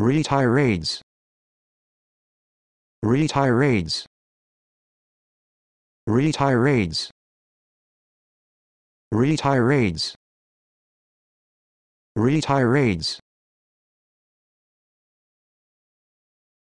retirades retirades retirades retirades retirades